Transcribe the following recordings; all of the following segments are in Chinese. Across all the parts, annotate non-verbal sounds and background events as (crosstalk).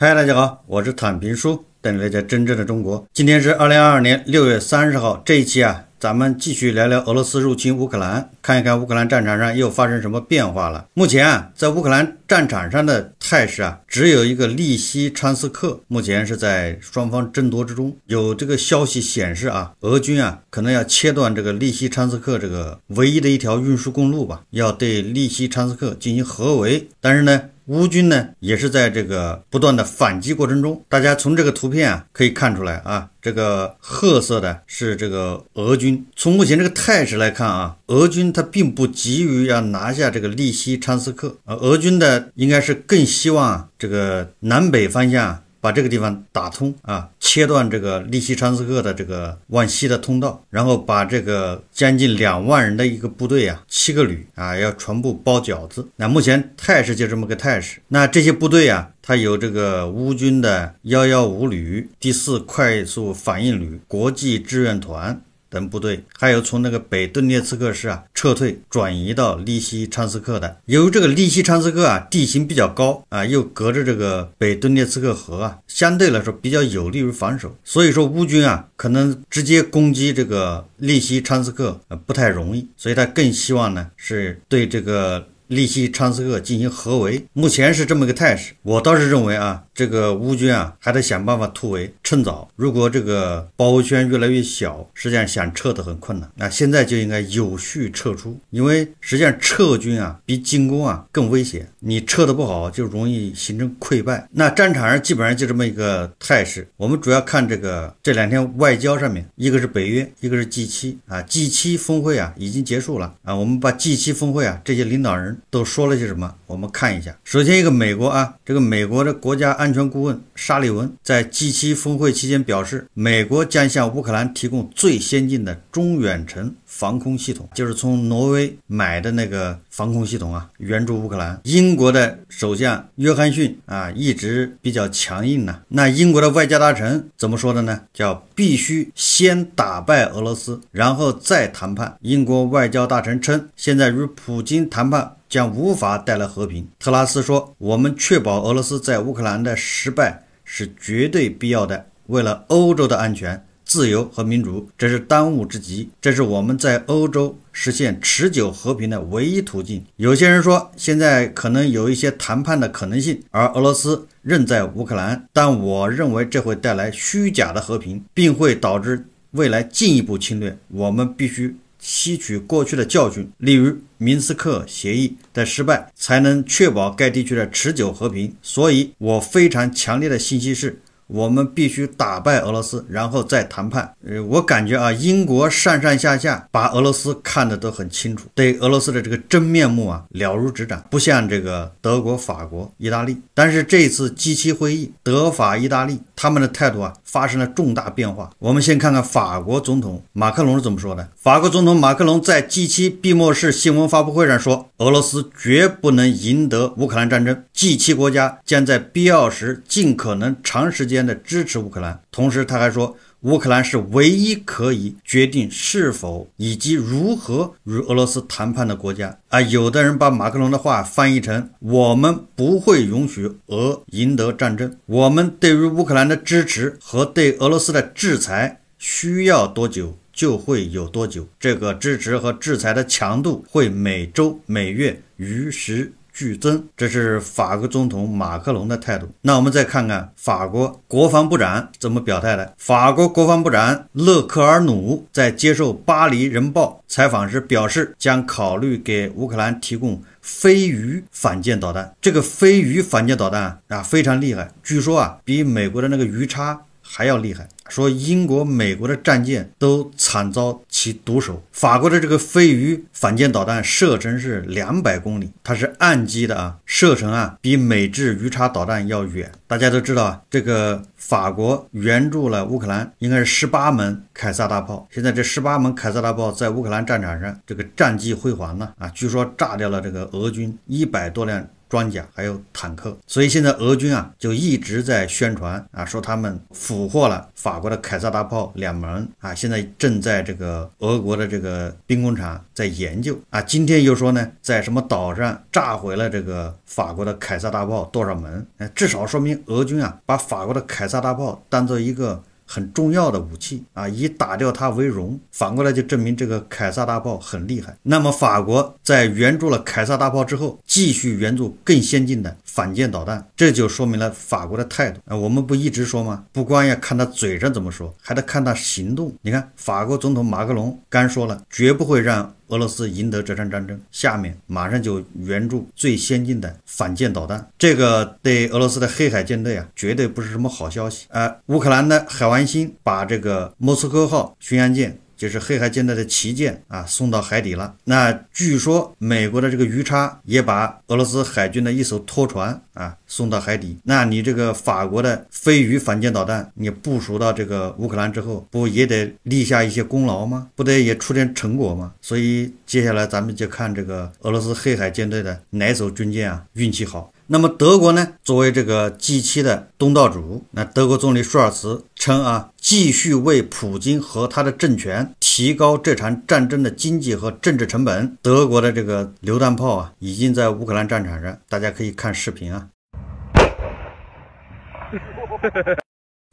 嗨，大家好，我是坦平叔，带你了解真正的中国。今天是二零二二年六月三十号，这一期啊，咱们继续聊聊俄罗斯入侵乌克兰，看一看乌克兰战场上又发生什么变化了。目前啊，在乌克兰战场上的态势啊，只有一个利西昌斯克，目前是在双方争夺之中。有这个消息显示啊，俄军啊可能要切断这个利西昌斯克这个唯一的一条运输公路吧，要对利西昌斯克进行合围。但是呢，乌军呢，也是在这个不断的反击过程中，大家从这个图片啊可以看出来啊，这个褐色的是这个俄军。从目前这个态势来看啊，俄军他并不急于要拿下这个利西昌斯克而俄军的应该是更希望这个南北方向。把这个地方打通啊，切断这个利西昌斯克的这个往西的通道，然后把这个将近两万人的一个部队啊，七个旅啊，要全部包饺子。那目前态势就这么个态势。那这些部队啊，它有这个乌军的幺幺五旅、第四快速反应旅、国际志愿团。等部队，还有从那个北顿涅茨克市啊撤退转移到利西昌斯克的，由于这个利西昌斯克啊地形比较高啊，又隔着这个北顿涅茨克河啊，相对来说比较有利于防守，所以说乌军啊可能直接攻击这个利西昌斯克不太容易，所以他更希望呢是对这个利西昌斯克进行合围。目前是这么个态势，我倒是认为啊。这个乌军啊，还得想办法突围，趁早。如果这个包围圈越来越小，实际上想撤的很困难。那现在就应该有序撤出，因为实际上撤军啊，比进攻啊更危险。你撤的不好，就容易形成溃败。那战场上基本上就这么一个态势。我们主要看这个这两天外交上面，一个是北约，一个是 G 七啊，G 七峰会啊已经结束了啊。我们把 G 七峰会啊这些领导人都说了些什么，我们看一下。首先一个美国啊，这个美国的国家安 (laughs) 安全顾问沙利文在 G7 峰会期间表示，美国将向乌克兰提供最先进的中远程防空系统，就是从挪威买的那个防空系统啊，援助乌克兰。英国的首相约翰逊啊，一直比较强硬呢。那英国的外交大臣怎么说的呢？叫必须先打败俄罗斯，然后再谈判。英国外交大臣称，现在与普京谈判。将无法带来和平，特拉斯说：“我们确保俄罗斯在乌克兰的失败是绝对必要的，为了欧洲的安全、自由和民主，这是当务之急，这是我们在欧洲实现持久和平的唯一途径。”有些人说现在可能有一些谈判的可能性，而俄罗斯仍在乌克兰，但我认为这会带来虚假的和平，并会导致未来进一步侵略。我们必须。吸取过去的教训，例如明斯克协议的失败，才能确保该地区的持久和平。所以我非常强烈的信息是。我们必须打败俄罗斯，然后再谈判。呃，我感觉啊，英国上上下下把俄罗斯看得都很清楚，对俄罗斯的这个真面目啊了如指掌，不像这个德国、法国、意大利。但是这次 G 七会议，德、法、意大利他们的态度啊发生了重大变化。我们先看看法国总统马克龙是怎么说的。法国总统马克龙在 G 七闭幕式新闻发布会上说：“俄罗斯绝不能赢得乌克兰战争。G 七国家将在必要时尽可能长时间。”在支持乌克兰，同时他还说，乌克兰是唯一可以决定是否以及如何与俄罗斯谈判的国家。啊，有的人把马克龙的话翻译成：“我们不会允许俄赢得战争，我们对于乌克兰的支持和对俄罗斯的制裁，需要多久就会有多久，这个支持和制裁的强度会每周、每月与时剧增，这是法国总统马克龙的态度。那我们再看看法国国防部长怎么表态的。法国国防部长勒克尔努在接受《巴黎人报》采访时表示，将考虑给乌克兰提供飞鱼反舰导弹。这个飞鱼反舰导弹啊，非常厉害，据说啊，比美国的那个鱼叉还要厉害。说英国、美国的战舰都惨遭其毒手，法国的这个飞鱼反舰导弹射程是两百公里，它是岸基的啊，射程啊比美制鱼叉导弹要远。大家都知道啊，这个法国援助了乌克兰应该是十八门凯撒大炮，现在这十八门凯撒大炮在乌克兰战场上这个战绩辉煌呢啊，据说炸掉了这个俄军一百多辆。装甲还有坦克，所以现在俄军啊就一直在宣传啊，说他们俘获了法国的凯撒大炮两门啊，现在正在这个俄国的这个兵工厂在研究啊。今天又说呢，在什么岛上炸毁了这个法国的凯撒大炮多少门？至少说明俄军啊把法国的凯撒大炮当做一个。很重要的武器啊，以打掉它为荣，反过来就证明这个凯撒大炮很厉害。那么法国在援助了凯撒大炮之后，继续援助更先进的反舰导弹，这就说明了法国的态度啊。我们不一直说吗？不光要看他嘴上怎么说，还得看他行动。你看法国总统马克龙刚说了，绝不会让。俄罗斯赢得这场战争，下面马上就援助最先进的反舰导弹，这个对俄罗斯的黑海舰队啊，绝对不是什么好消息。呃，乌克兰的海湾星把这个莫斯科号巡洋舰。就是黑海舰队的旗舰啊送到海底了。那据说美国的这个鱼叉也把俄罗斯海军的一艘拖船啊送到海底。那你这个法国的飞鱼反舰导弹，你部署到这个乌克兰之后，不也得立下一些功劳吗？不得也出点成果吗？所以接下来咱们就看这个俄罗斯黑海舰队的哪艘军舰啊运气好。那么德国呢？作为这个 G7 的东道主，那德国总理舒尔茨称啊，继续为普京和他的政权提高这场战争的经济和政治成本。德国的这个榴弹炮啊，已经在乌克兰战场上，大家可以看视频啊，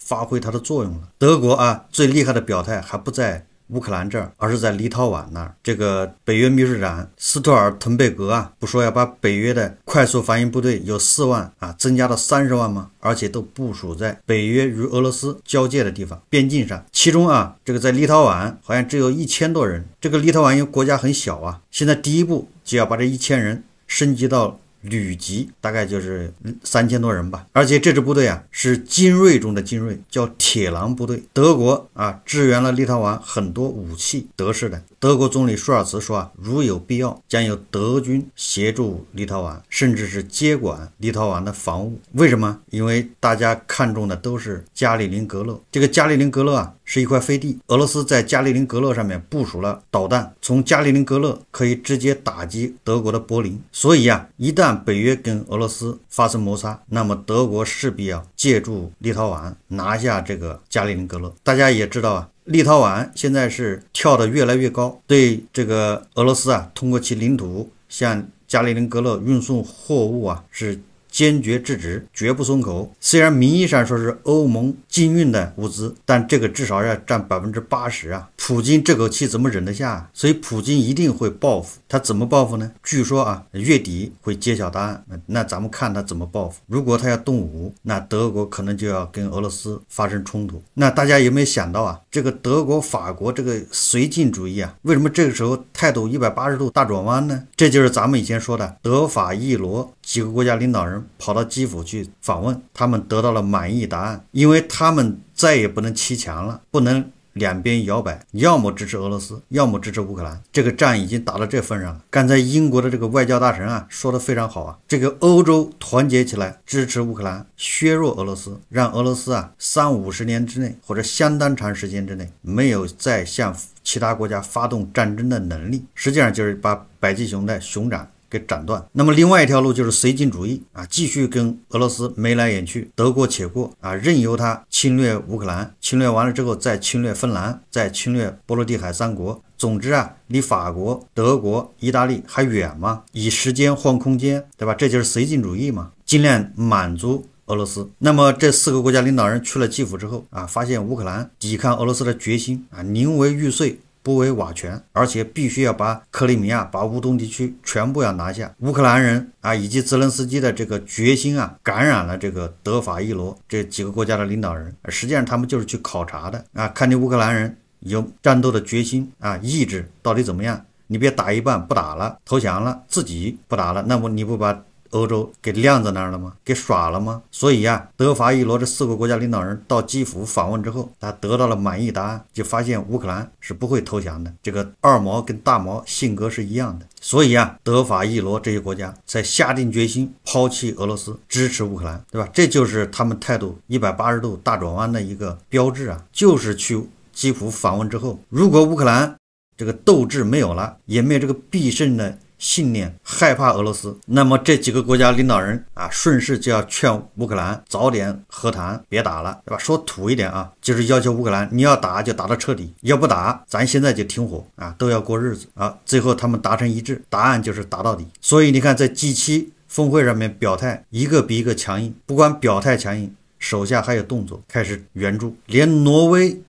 发挥它的作用了。德国啊，最厉害的表态还不在。乌克兰这儿，而是在立陶宛那儿。这个北约秘书长斯托尔滕贝格啊，不说要把北约的快速反应部队有四万啊，增加到三十万吗？而且都部署在北约与俄罗斯交界的地方边境上。其中啊，这个在立陶宛好像只有一千多人。这个立陶宛因为国家很小啊，现在第一步就要把这一千人升级到。旅级大概就是三千多人吧，而且这支部队啊是精锐中的精锐，叫铁狼部队。德国啊支援了立陶宛很多武器，德式的。德国总理舒尔茨说啊，如有必要，将由德军协助立陶宛，甚至是接管立陶宛的防务。为什么？因为大家看中的都是加里宁格勒。这个加里宁格勒啊，是一块飞地，俄罗斯在加里宁格勒上面部署了导弹，从加里宁格勒可以直接打击德国的柏林。所以啊，一旦北约跟俄罗斯发生摩擦，那么德国势必要借助立陶宛拿下这个加里宁格勒。大家也知道啊。立陶宛现在是跳得越来越高，对这个俄罗斯啊，通过其领土向加里宁格勒运送货物啊，是。坚决制止，绝不松口。虽然名义上说是欧盟禁运的物资，但这个至少要占百分之八十啊！普京这口气怎么忍得下？所以普京一定会报复。他怎么报复呢？据说啊，月底会揭晓答案。那咱们看他怎么报复。如果他要动武，那德国可能就要跟俄罗斯发生冲突。那大家有没有想到啊，这个德国、法国这个绥靖主义啊，为什么这个时候态度一百八十度大转弯呢？这就是咱们以前说的德法意罗。几个国家领导人跑到基辅去访问，他们得到了满意答案，因为他们再也不能骑墙了，不能两边摇摆，要么支持俄罗斯，要么支持乌克兰。这个仗已经打到这份上了。刚才英国的这个外交大臣啊，说的非常好啊，这个欧洲团结起来支持乌克兰，削弱俄罗斯，让俄罗斯啊三五十年之内或者相当长时间之内没有再向其他国家发动战争的能力，实际上就是把北极熊的熊掌。给斩断。那么，另外一条路就是绥靖主义啊，继续跟俄罗斯眉来眼去，得过且过啊，任由他侵略乌克兰，侵略完了之后再侵略芬兰，再侵略波罗的海三国。总之啊，离法国、德国、意大利还远吗？以时间换空间，对吧？这就是绥靖主义嘛，尽量满足俄罗斯。那么，这四个国家领导人去了基辅之后啊，发现乌克兰抵抗俄罗斯的决心啊，宁为玉碎。不为瓦全，而且必须要把克里米亚、把乌东地区全部要拿下。乌克兰人啊，以及泽连斯基的这个决心啊，感染了这个德法意罗这几个国家的领导人。实际上，他们就是去考察的啊，看你乌克兰人有战斗的决心啊、意志到底怎么样。你别打一半不打了，投降了，自己不打了，那么你不把。欧洲给晾在那儿了吗？给耍了吗？所以呀，德法意罗这四个国家领导人到基辅访问之后，他得到了满意答案，就发现乌克兰是不会投降的。这个二毛跟大毛性格是一样的，所以呀，德法意罗这些国家才下定决心抛弃俄罗斯，支持乌克兰，对吧？这就是他们态度一百八十度大转弯的一个标志啊！就是去基辅访问之后，如果乌克兰这个斗志没有了，也没有这个必胜的。信念害怕俄罗斯，那么这几个国家领导人啊，顺势就要劝乌克兰早点和谈，别打了，对吧？说土一点啊，就是要求乌克兰，你要打就打到彻底，要不打，咱现在就停火啊，都要过日子啊。最后他们达成一致，答案就是打到底。所以你看，在 G7 峰会上面表态一个比一个强硬，不管表态强硬，手下还有动作，开始援助，连挪威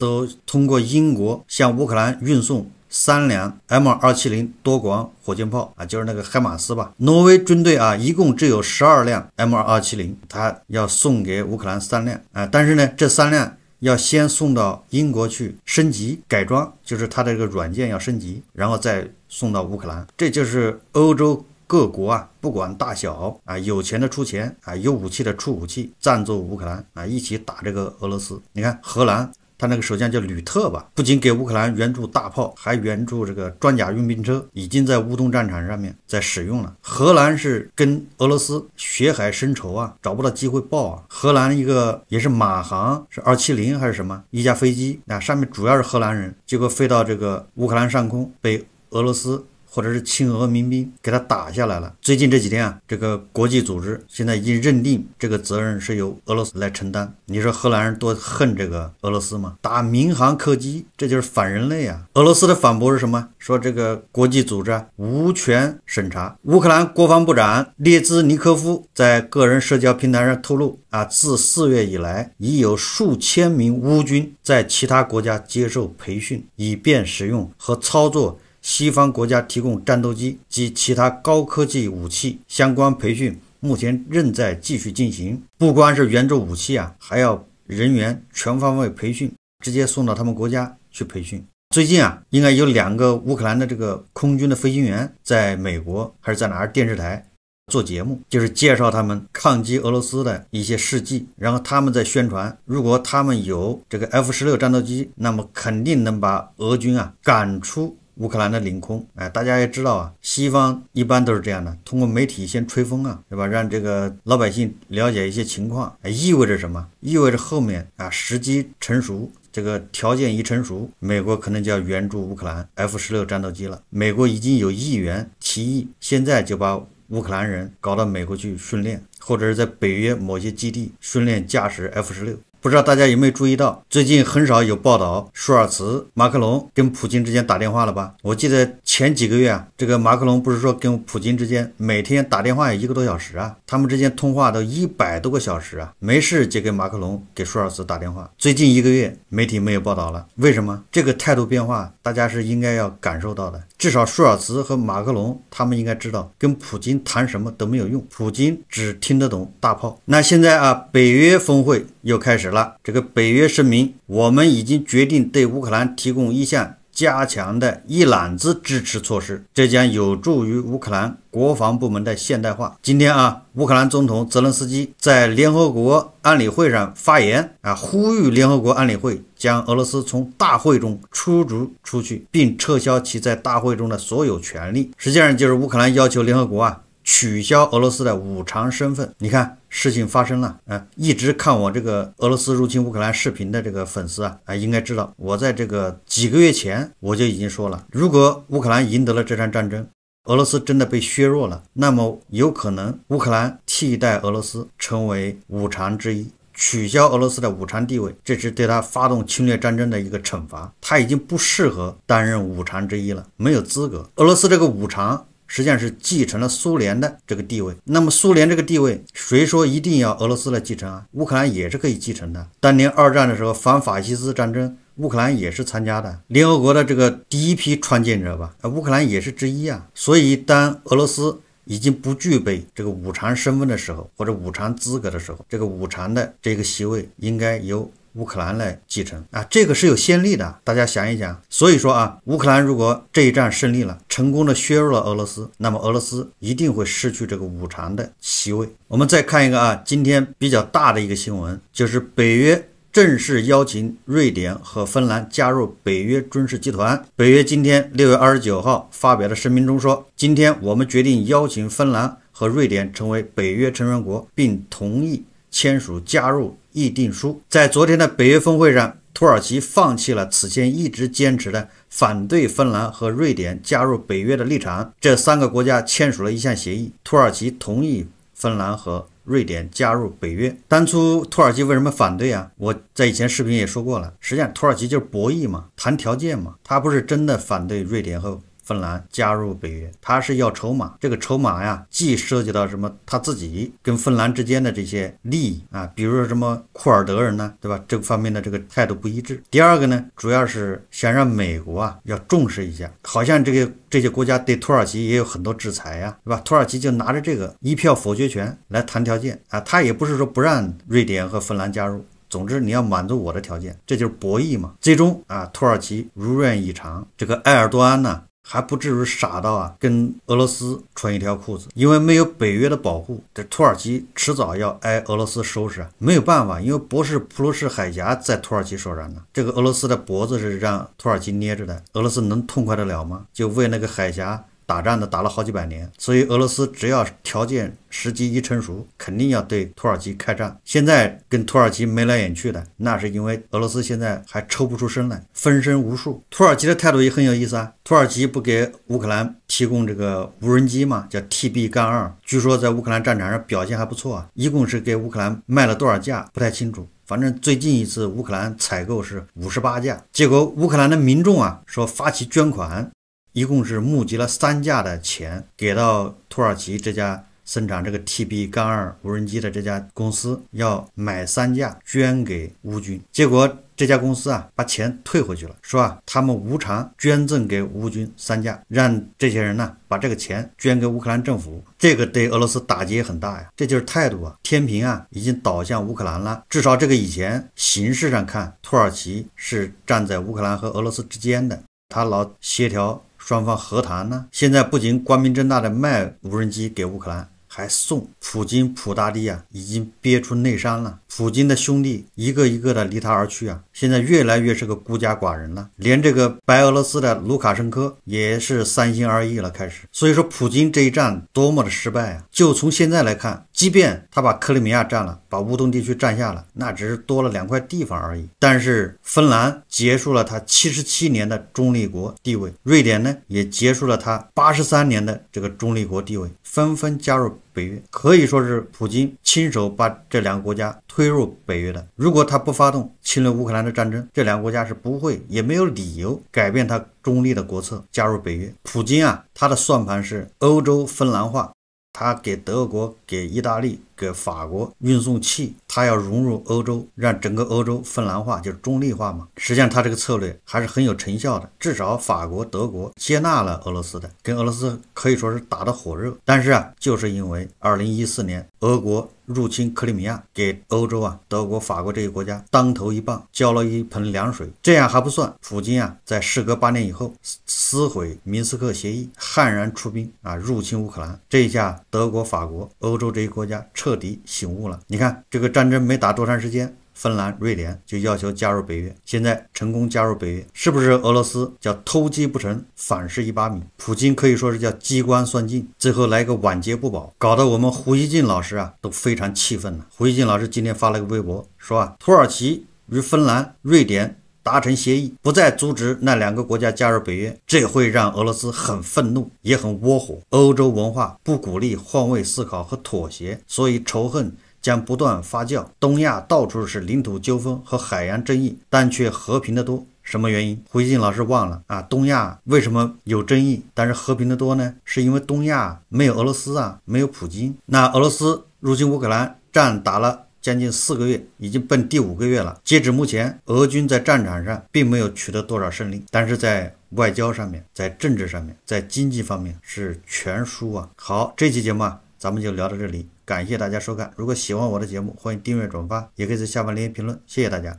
都通过英国向乌克兰运送。三辆 M 二七零多管火箭炮啊，就是那个海马斯吧？挪威军队啊，一共只有十二辆 M 二七零，它要送给乌克兰三辆啊，但是呢，这三辆要先送到英国去升级改装，就是它的这个软件要升级，然后再送到乌克兰。这就是欧洲各国啊，不管大小啊，有钱的出钱啊，有武器的出武器，赞助乌克兰啊，一起打这个俄罗斯。你看荷兰。他那个首相叫吕特吧，不仅给乌克兰援助大炮，还援助这个装甲运兵车，已经在乌东战场上面在使用了。荷兰是跟俄罗斯血海深仇啊，找不到机会报啊。荷兰一个也是马航是二七零还是什么一架飞机，那上面主要是荷兰人，结果飞到这个乌克兰上空被俄罗斯。或者是亲俄民兵给他打下来了。最近这几天啊，这个国际组织现在已经认定这个责任是由俄罗斯来承担。你说荷兰人多恨这个俄罗斯吗？打民航客机，这就是反人类啊！俄罗斯的反驳是什么？说这个国际组织无权审查。乌克兰国防部长列兹尼科夫在个人社交平台上透露啊，自四月以来，已有数千名乌军在其他国家接受培训，以便使用和操作。西方国家提供战斗机及其他高科技武器相关培训，目前仍在继续进行。不光是援助武器啊，还要人员全方位培训，直接送到他们国家去培训。最近啊，应该有两个乌克兰的这个空军的飞行员在美国还是在哪儿电视台做节目，就是介绍他们抗击俄罗斯的一些事迹，然后他们在宣传，如果他们有这个 F 十六战斗机，那么肯定能把俄军啊赶出。乌克兰的领空，哎，大家也知道啊，西方一般都是这样的，通过媒体先吹风啊，对吧？让这个老百姓了解一些情况，哎，意味着什么？意味着后面啊，时机成熟，这个条件一成熟，美国可能就要援助乌克兰 F 十六战斗机了。美国已经有议员提议，现在就把乌克兰人搞到美国去训练，或者是在北约某些基地训练驾驶 F 十六。不知道大家有没有注意到，最近很少有报道舒尔茨、马克龙跟普京之间打电话了吧？我记得。前几个月啊，这个马克龙不是说跟普京之间每天打电话一个多小时啊，他们之间通话都一百多个小时啊，没事就给马克龙给舒尔茨打电话。最近一个月媒体没有报道了，为什么？这个态度变化大家是应该要感受到的，至少舒尔茨和马克龙他们应该知道，跟普京谈什么都没有用，普京只听得懂大炮。那现在啊，北约峰会又开始了，这个北约声明，我们已经决定对乌克兰提供一项。加强的一揽子支持措施，这将有助于乌克兰国防部门的现代化。今天啊，乌克兰总统泽伦斯基在联合国安理会上发言啊，呼吁联合国安理会将俄罗斯从大会中驱逐出去，并撤销其在大会中的所有权利。实际上，就是乌克兰要求联合国啊。取消俄罗斯的五常身份，你看事情发生了啊！一直看我这个俄罗斯入侵乌克兰视频的这个粉丝啊啊，应该知道，我在这个几个月前我就已经说了，如果乌克兰赢得了这场战争，俄罗斯真的被削弱了，那么有可能乌克兰替代俄罗斯成为五常之一，取消俄罗斯的五常地位，这是对他发动侵略战争的一个惩罚，他已经不适合担任五常之一了，没有资格。俄罗斯这个五常。实际上是继承了苏联的这个地位，那么苏联这个地位，谁说一定要俄罗斯来继承啊？乌克兰也是可以继承的。当年二战的时候，反法西斯战争，乌克兰也是参加的，联合国的这个第一批创建者吧，乌克兰也是之一啊。所以，当俄罗斯已经不具备这个五常身份的时候，或者五常资格的时候，这个五常的这个席位应该由。乌克兰来继承啊，这个是有先例的。大家想一想，所以说啊，乌克兰如果这一战胜利了，成功的削弱了俄罗斯，那么俄罗斯一定会失去这个五常的席位。我们再看一个啊，今天比较大的一个新闻就是北约正式邀请瑞典和芬兰加入北约军事集团。北约今天六月二十九号发表的声明中说，今天我们决定邀请芬兰和瑞典成为北约成员国，并同意。签署加入议定书。在昨天的北约峰会上，土耳其放弃了此前一直坚持的反对芬兰和瑞典加入北约的立场。这三个国家签署了一项协议，土耳其同意芬兰和瑞典加入北约。当初土耳其为什么反对啊？我在以前视频也说过了，实际上土耳其就是博弈嘛，谈条件嘛，他不是真的反对瑞典后。芬兰加入北约，他是要筹码。这个筹码呀，既涉及到什么他自己跟芬兰之间的这些利益啊，比如说什么库尔德人呢，对吧？这方面的这个态度不一致。第二个呢，主要是想让美国啊要重视一下，好像这个这些国家对土耳其也有很多制裁呀，对吧？土耳其就拿着这个一票否决权来谈条件啊，他也不是说不让瑞典和芬兰加入，总之你要满足我的条件，这就是博弈嘛。最终啊，土耳其如愿以偿，这个埃尔多安呢。还不至于傻到啊，跟俄罗斯穿一条裤子，因为没有北约的保护，这土耳其迟早要挨俄罗斯收拾啊，没有办法，因为博士普鲁士海峡在土耳其手上呢，这个俄罗斯的脖子是让土耳其捏着的，俄罗斯能痛快的了吗？就为那个海峡。打战的打了好几百年，所以俄罗斯只要条件时机一成熟，肯定要对土耳其开战。现在跟土耳其眉来眼去的，那是因为俄罗斯现在还抽不出身来，分身无术。土耳其的态度也很有意思啊，土耳其不给乌克兰提供这个无人机嘛，叫 TB 杠二，据说在乌克兰战场上表现还不错啊。一共是给乌克兰卖了多少架，不太清楚。反正最近一次乌克兰采购是五十八架，结果乌克兰的民众啊说发起捐款。一共是募集了三架的钱，给到土耳其这家生产这个 TB 杠二无人机的这家公司，要买三架捐给乌军。结果这家公司啊，把钱退回去了，说啊他们无偿捐赠给乌军三架，让这些人呢把这个钱捐给乌克兰政府。这个对俄罗斯打击很大呀，这就是态度啊！天平啊，已经倒向乌克兰了。至少这个以前形势上看，土耳其是站在乌克兰和俄罗斯之间的，他老协调。双方和谈呢？现在不仅光明正大的卖无人机给乌克兰，还送。普京普大帝啊，已经憋出内伤了。普京的兄弟一个一个的离他而去啊，现在越来越是个孤家寡人了。连这个白俄罗斯的卢卡申科也是三心二意了，开始。所以说，普京这一战多么的失败啊！就从现在来看，即便他把克里米亚占了，把乌东地区占下了，那只是多了两块地方而已。但是芬兰结束了他七十七年的中立国地位，瑞典呢也结束了他八十三年的这个中立国地位，纷纷加入。北约可以说是普京亲手把这两个国家推入北约的。如果他不发动侵略乌克兰的战争，这两个国家是不会也没有理由改变他中立的国策，加入北约。普京啊，他的算盘是欧洲芬兰化，他给德国给意大利。给法国运送气，它要融入欧洲，让整个欧洲芬兰化，就是中立化嘛。实际上，它这个策略还是很有成效的，至少法国、德国接纳了俄罗斯的，跟俄罗斯可以说是打得火热。但是啊，就是因为2014年俄国入侵克里米亚，给欧洲啊、德国、法国这些国家当头一棒，浇了一盆凉水。这样还不算，普京啊，在事隔八年以后撕毁明斯克协议，悍然出兵啊，入侵乌克兰。这一下，德国、法国、欧洲这些国家。彻底醒悟了。你看，这个战争没打多长时间，芬兰、瑞典就要求加入北约。现在成功加入北约，是不是俄罗斯叫偷鸡不成反蚀一把米？普京可以说是叫机关算尽，最后来个晚节不保，搞得我们胡锡进老师啊都非常气愤了。胡锡进老师今天发了个微博，说啊，土耳其与芬兰、瑞典。达成协议，不再阻止那两个国家加入北约，这会让俄罗斯很愤怒，也很窝火。欧洲文化不鼓励换位思考和妥协，所以仇恨将不断发酵。东亚到处是领土纠纷和海洋争议，但却和平的多。什么原因？胡锡进老师忘了啊？东亚为什么有争议，但是和平的多呢？是因为东亚没有俄罗斯啊，没有普京。那俄罗斯入侵乌克兰，战打了。将近四个月，已经奔第五个月了。截止目前，俄军在战场上并没有取得多少胜利，但是在外交上面、在政治上面、在经济方面是全输啊。好，这期节目啊，咱们就聊到这里，感谢大家收看。如果喜欢我的节目，欢迎订阅、转发，也可以在下方留言评论。谢谢大家。